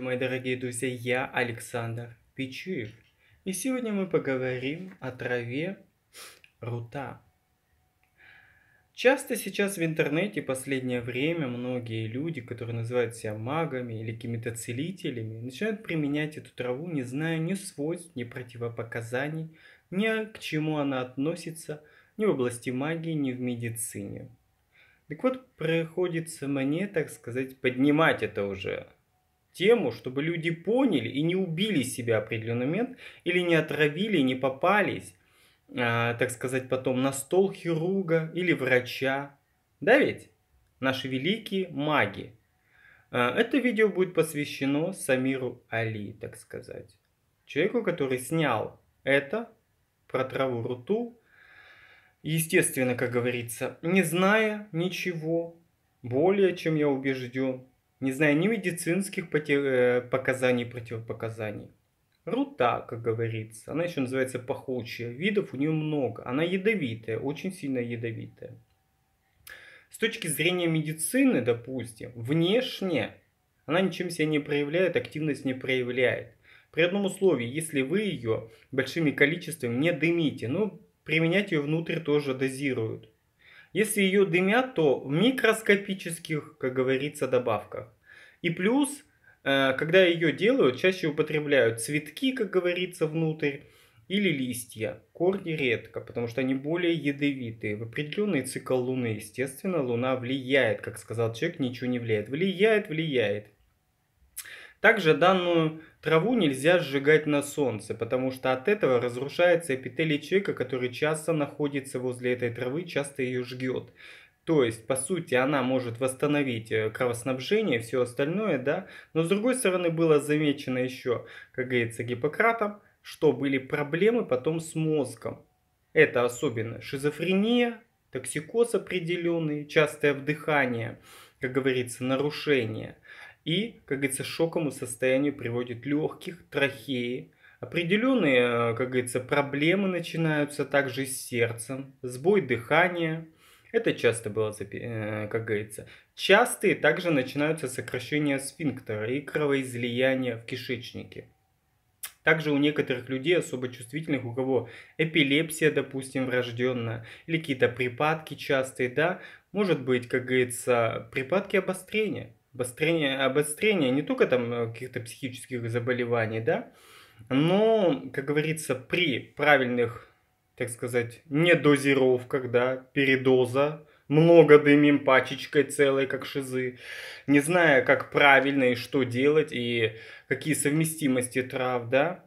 Здравствуйте, мои дорогие друзья, я Александр Пичуев. И сегодня мы поговорим о траве рута. Часто сейчас в интернете последнее время многие люди, которые называют себя магами или какими-то целителями, начинают применять эту траву, не зная ни свойств, ни противопоказаний, ни к чему она относится, ни в области магии, ни в медицине. Так вот, приходится мне, так сказать, поднимать это уже, тему, чтобы люди поняли и не убили себя в определенный момент, или не отравили, не попались, э, так сказать, потом на стол хирурга или врача. Да ведь? Наши великие маги. Э, это видео будет посвящено Самиру Али, так сказать. Человеку, который снял это про траву руту, естественно, как говорится, не зная ничего, более чем я убежден, не знаю, ни медицинских э, показаний противопоказаний. Рута, как говорится, она еще называется пахучая, видов у нее много, она ядовитая, очень сильно ядовитая. С точки зрения медицины, допустим, внешне она ничем себя не проявляет, активность не проявляет. При одном условии, если вы ее большими количествами не дымите, но ну, применять ее внутрь тоже дозируют. Если ее дымят, то в микроскопических, как говорится, добавках. И плюс, э, когда ее делают, чаще употребляют цветки, как говорится, внутрь, или листья. Корни редко, потому что они более ядовитые. В определенный цикл Луны, естественно, Луна влияет, как сказал человек, ничего не влияет. Влияет, влияет. Также данную траву нельзя сжигать на солнце, потому что от этого разрушается эпителий человека, который часто находится возле этой травы, часто ее жгет. То есть, по сути, она может восстановить э, кровоснабжение и все остальное, да. Но с другой стороны, было замечено еще, как говорится, Гиппократом, что были проблемы потом с мозгом. Это особенно шизофрения, токсикоз определенный, частое вдыхание, как говорится, нарушение – и, как говорится, шоковому состоянию приводит легких, трахеи. Определенные, э, как говорится, проблемы начинаются также с сердцем, сбой дыхания. Это часто было, э, как говорится. Частые также начинаются сокращения сфинктера и кровоизлияния в кишечнике. Также у некоторых людей, особо чувствительных, у кого эпилепсия, допустим, врожденная, или какие-то припадки частые, да, может быть, как говорится, припадки обострения обострение, обострение не только там э, каких-то психических заболеваний, да, но, как говорится, при правильных, так сказать, недозировках, да, передоза, много дымим пачечкой целой, как шизы, не зная, как правильно и что делать, и какие совместимости трав, да,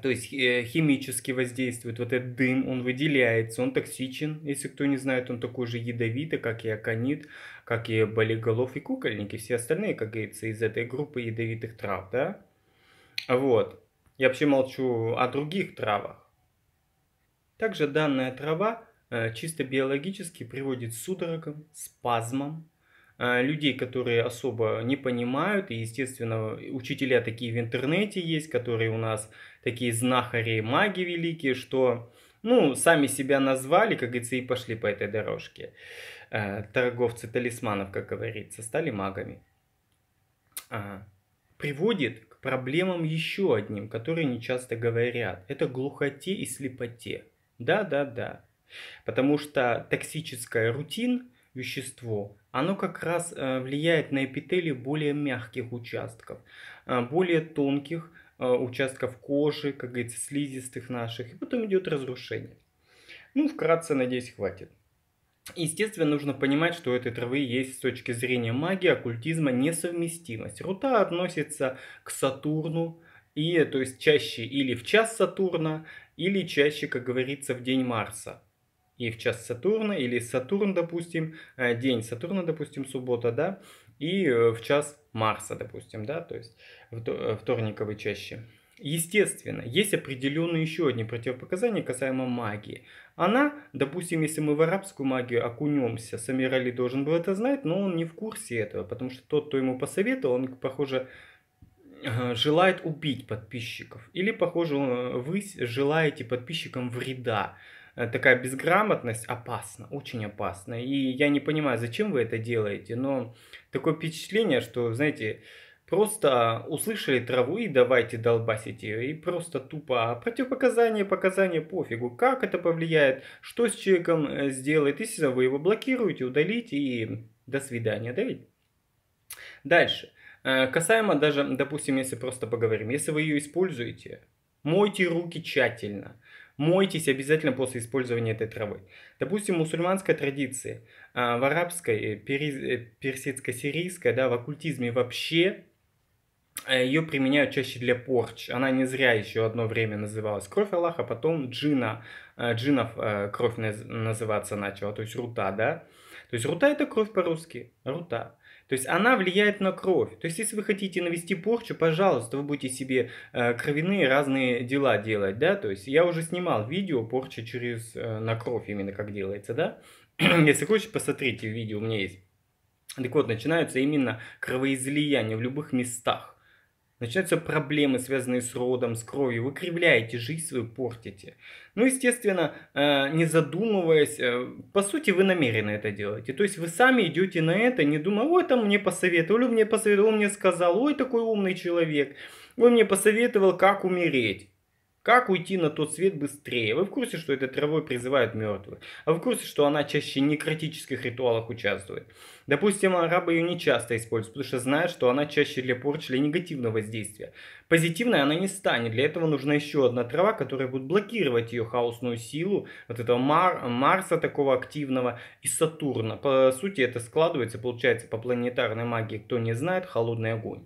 то есть э, химически воздействует вот этот дым, он выделяется, он токсичен, если кто не знает, он такой же ядовитый, как и аконит, как и болиголов и кукольник, все остальные, как говорится, из этой группы ядовитых трав, да? Вот. Я вообще молчу о других травах. Также данная трава э, чисто биологически приводит к судорогам, спазмам, э, людей, которые особо не понимают, и, естественно, учителя такие в интернете есть, которые у нас такие знахари маги великие, что ну, сами себя назвали, как говорится, и пошли по этой дорожке. Э, торговцы талисманов, как говорится, стали магами. А, приводит к проблемам еще одним, которые не часто говорят. Это глухоте и слепоте. Да-да-да. Потому что токсическое рутин вещество, оно как раз э, влияет на эпители более мягких участков, э, более тонких, Э, участков кожи, как говорится, слизистых наших, и потом идет разрушение. Ну, вкратце, надеюсь, хватит. Естественно, нужно понимать, что у этой травы есть с точки зрения магии, оккультизма несовместимость. Рута относится к Сатурну, и, то есть чаще или в час Сатурна, или чаще, как говорится, в день Марса. И в час Сатурна, или Сатурн, допустим, э, день Сатурна, допустим, суббота, да, и э, в час Марса, допустим, да, то есть э, вторниковой чаще. Естественно, есть определенные еще одни противопоказания касаемо магии. Она, допустим, если мы в арабскую магию окунемся, Самирали должен был это знать, но он не в курсе этого, потому что тот, кто ему посоветовал, он, похоже, э, желает убить подписчиков. Или, похоже, вы желаете подписчикам вреда. Э, такая безграмотность опасна, очень опасна. И я не понимаю, зачем вы это делаете, но такое впечатление, что, знаете, просто услышали траву и давайте долбасить ее. И просто тупо а противопоказания, показания пофигу. Как это повлияет, что с человеком э, сделает. если вы его блокируете, удалите и до свидания, да ведь? Дальше. Э, касаемо даже, допустим, если просто поговорим, если вы ее используете, мойте руки тщательно. Мойтесь обязательно после использования этой травы. Допустим, мусульманская традиция, традиции, а, в арабской, э, э, персидско-сирийской, да, в оккультизме вообще э, ее применяют чаще для порч. Она не зря еще одно время называлась кровь Аллаха, потом джина, джинов кровь называться начала, то есть рута, да. То есть рута это кровь по-русски, рута. То есть она влияет на кровь. То есть если вы хотите навести порчу, пожалуйста, вы будете себе э, кровяные разные дела делать, да. То есть я уже снимал видео порча через э, на кровь именно как делается, да. если хочешь, посмотрите видео, у меня есть. Так вот, начинаются именно кровоизлияния в любых местах. Начинаются проблемы, связанные с родом, с кровью. Вы кривляете жизнь свою, портите. Ну, естественно, э, не задумываясь, э, по сути, вы намеренно это делаете. То есть вы сами идете на это, не думая, ой, там мне посоветовали, мне посоветовал, он мне сказал, ой, такой умный человек. Он мне посоветовал, как умереть. Как уйти на тот свет быстрее? Вы в курсе, что этой травой призывают мертвых? А вы в курсе, что она чаще в некротических ритуалах участвует? Допустим, арабы ее не часто используют, потому что знают, что она чаще для порчи или негативного воздействия. Позитивной она не станет. Для этого нужна еще одна трава, которая будет блокировать ее хаосную силу, вот этого Мар, Марса такого активного и Сатурна. По сути, это складывается, получается, по планетарной магии, кто не знает, холодный огонь.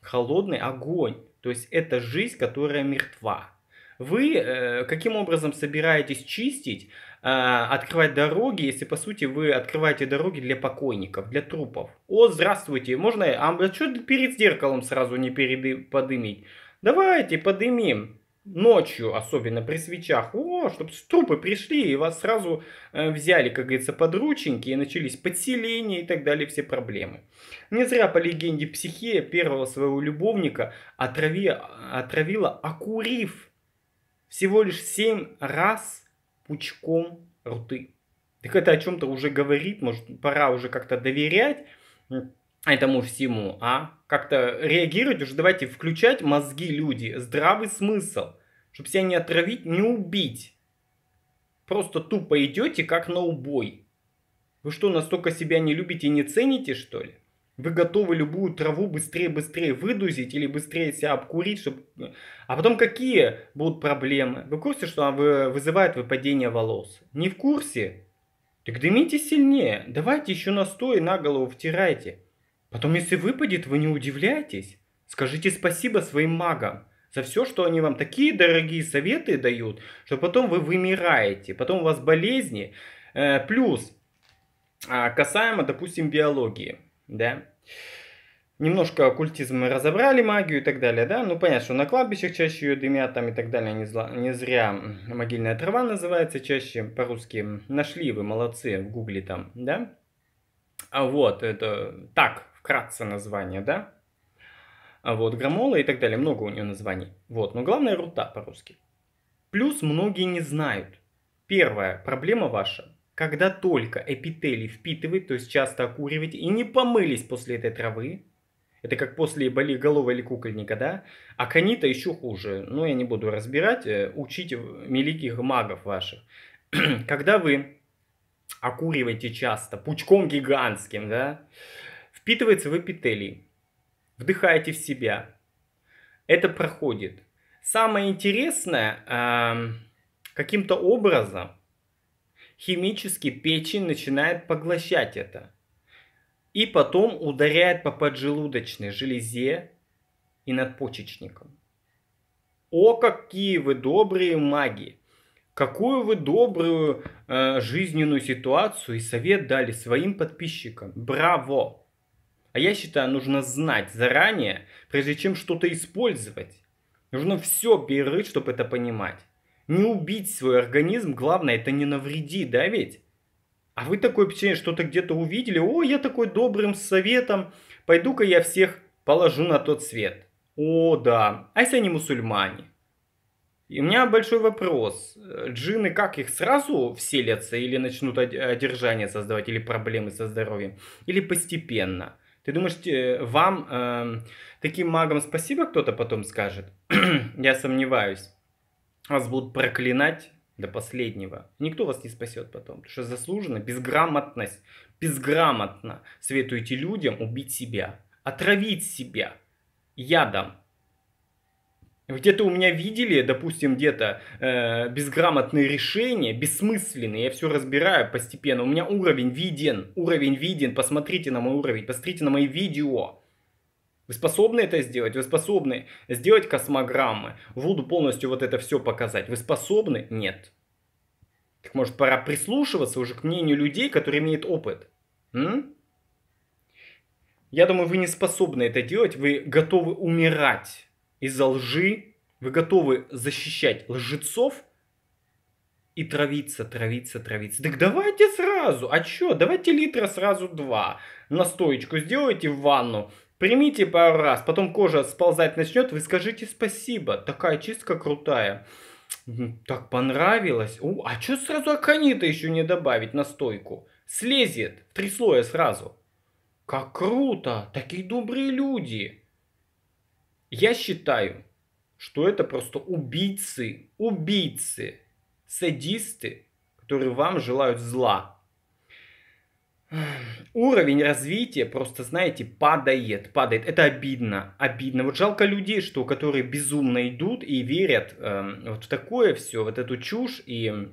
Холодный огонь. То есть это жизнь, которая мертва. Вы э, каким образом собираетесь чистить, э, открывать дороги, если по сути вы открываете дороги для покойников, для трупов? О, здравствуйте, можно, а, а что перед зеркалом сразу не перед, подымить? Давайте подымим ночью, особенно при свечах, о, чтобы трупы пришли и вас сразу э, взяли, как говорится, подрученьки, и начались подселения и так далее, все проблемы. Не зря, по легенде, Психея первого своего любовника отрави, отравила, окурив всего лишь семь раз пучком руты. Так это о чем-то уже говорит, может, пора уже как-то доверять этому всему, а? как-то реагировать, уже давайте включать мозги люди, здравый смысл, чтобы себя не отравить, не убить. Просто тупо идете, как на убой. Вы что, настолько себя не любите и не цените, что ли? Вы готовы любую траву быстрее-быстрее выдузить или быстрее себя обкурить, чтобы... Ну, а потом какие будут проблемы? Вы в курсе, что она вызывает выпадение волос? Не в курсе? Так дымите сильнее. Давайте еще настой на голову втирайте. Потом, если выпадет, вы не удивляйтесь. Скажите спасибо своим магам за все, что они вам такие дорогие советы дают, что потом вы вымираете, потом у вас болезни. Э, плюс, а, касаемо, допустим, биологии, да, немножко оккультизм мы разобрали, магию и так далее, да, ну понятно, что на кладбищах чаще ее дымят там и так далее, не, зла, не зря могильная трава называется чаще по-русски, нашли вы, молодцы, в гугле там, да, а вот, это так, вкратце название, да? А вот, граммола и так далее, много у нее названий. Вот, но главное рута по-русски. Плюс многие не знают. Первая проблема ваша. Когда только эпителий впитывает, то есть часто окуривать и не помылись после этой травы, это как после боли головы или кукольника, да? А канита еще хуже. Но ну, я не буду разбирать. Э, Учите великих магов ваших. Когда вы окуриваете часто пучком гигантским, да, впитывается в эпителий. Вдыхаете в себя. Это проходит. Самое интересное, эм, каким-то образом химически печень начинает поглощать это. И потом ударяет по поджелудочной железе и надпочечникам. О, какие вы добрые маги! Какую вы добрую э, жизненную ситуацию и совет дали своим подписчикам. Браво! А я считаю, нужно знать заранее, прежде чем что-то использовать. Нужно все перерыть, чтобы это понимать. Не убить свой организм, главное, это не навреди, да ведь? А вы такое впечатление, что-то где-то увидели, о, я такой добрым советом, пойду-ка я всех положу на тот свет. О, да, а если они мусульмане? И у меня большой вопрос. Джины, как их сразу вселятся или начнут одержание создавать, или проблемы со здоровьем, или постепенно? Ты думаешь, вам, э, таким магам спасибо кто-то потом скажет? Я сомневаюсь. Вас будут проклинать до последнего. Никто вас не спасет потом, потому что заслуженно, безграмотность, безграмотно советуете людям убить себя, отравить себя ядом, где-то у меня видели, допустим, где-то э, безграмотные решения, бессмысленные, я все разбираю постепенно. У меня уровень виден, уровень виден, посмотрите на мой уровень, посмотрите на мои видео. Вы способны это сделать? Вы способны сделать космограммы? буду полностью вот это все показать? Вы способны? Нет. Так может пора прислушиваться уже к мнению людей, которые имеют опыт? М? Я думаю, вы не способны это делать, вы готовы умирать из-за лжи, вы готовы защищать лжецов и травиться, травиться, травиться. Так давайте сразу, а чё, давайте литра сразу два. Настоечку сделайте в ванну, примите пару раз, потом кожа сползать начнет, вы скажите спасибо, такая чистка крутая. Так понравилось. О, а чё сразу аконита еще не добавить на стойку? Слезет, три слоя сразу. Как круто, такие добрые люди. Я считаю, что это просто убийцы, убийцы, садисты, которые вам желают зла. Уровень развития просто, знаете, падает, падает. Это обидно, обидно. Вот жалко людей, что которые безумно идут и верят э, вот в такое все, вот эту чушь и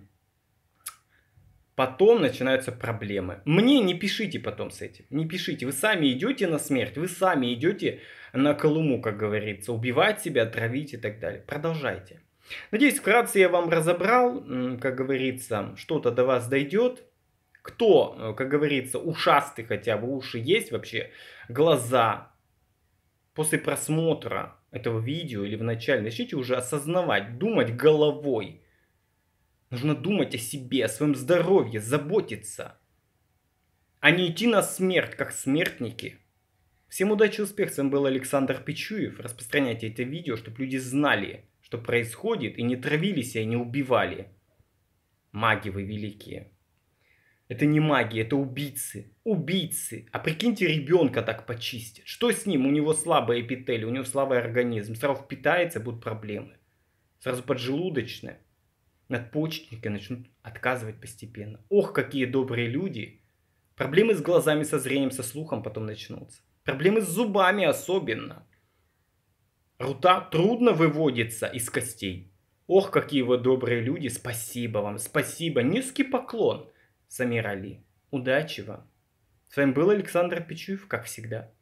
Потом начинаются проблемы. Мне не пишите потом с этим. Не пишите. Вы сами идете на смерть. Вы сами идете на колуму, как говорится. Убивать себя, травить и так далее. Продолжайте. Надеюсь, вкратце я вам разобрал, как говорится, что-то до вас дойдет. Кто, э, как говорится, ушастый хотя бы, уши есть вообще, глаза. После просмотра этого видео или в начале начните уже осознавать, думать головой. Нужно думать о себе, о своем здоровье, заботиться. А не идти на смерть, как смертники. Всем удачи и успех. С вами был Александр Печуев, Распространяйте это видео, чтобы люди знали, что происходит, и не травились, и не убивали. Маги вы великие. Это не маги, это убийцы. Убийцы. А прикиньте, ребенка так почистят. Что с ним? У него слабая эпителия, у него слабый организм. Сразу впитается, будут проблемы. Сразу поджелудочная надпочечники начнут отказывать постепенно. Ох, какие добрые люди! Проблемы с глазами, со зрением, со слухом потом начнутся. Проблемы с зубами особенно. Рута трудно выводится из костей. Ох, какие вы добрые люди, спасибо вам, спасибо, низкий поклон, Самир Али. Удачи вам. С вами был Александр Пичуев, как всегда.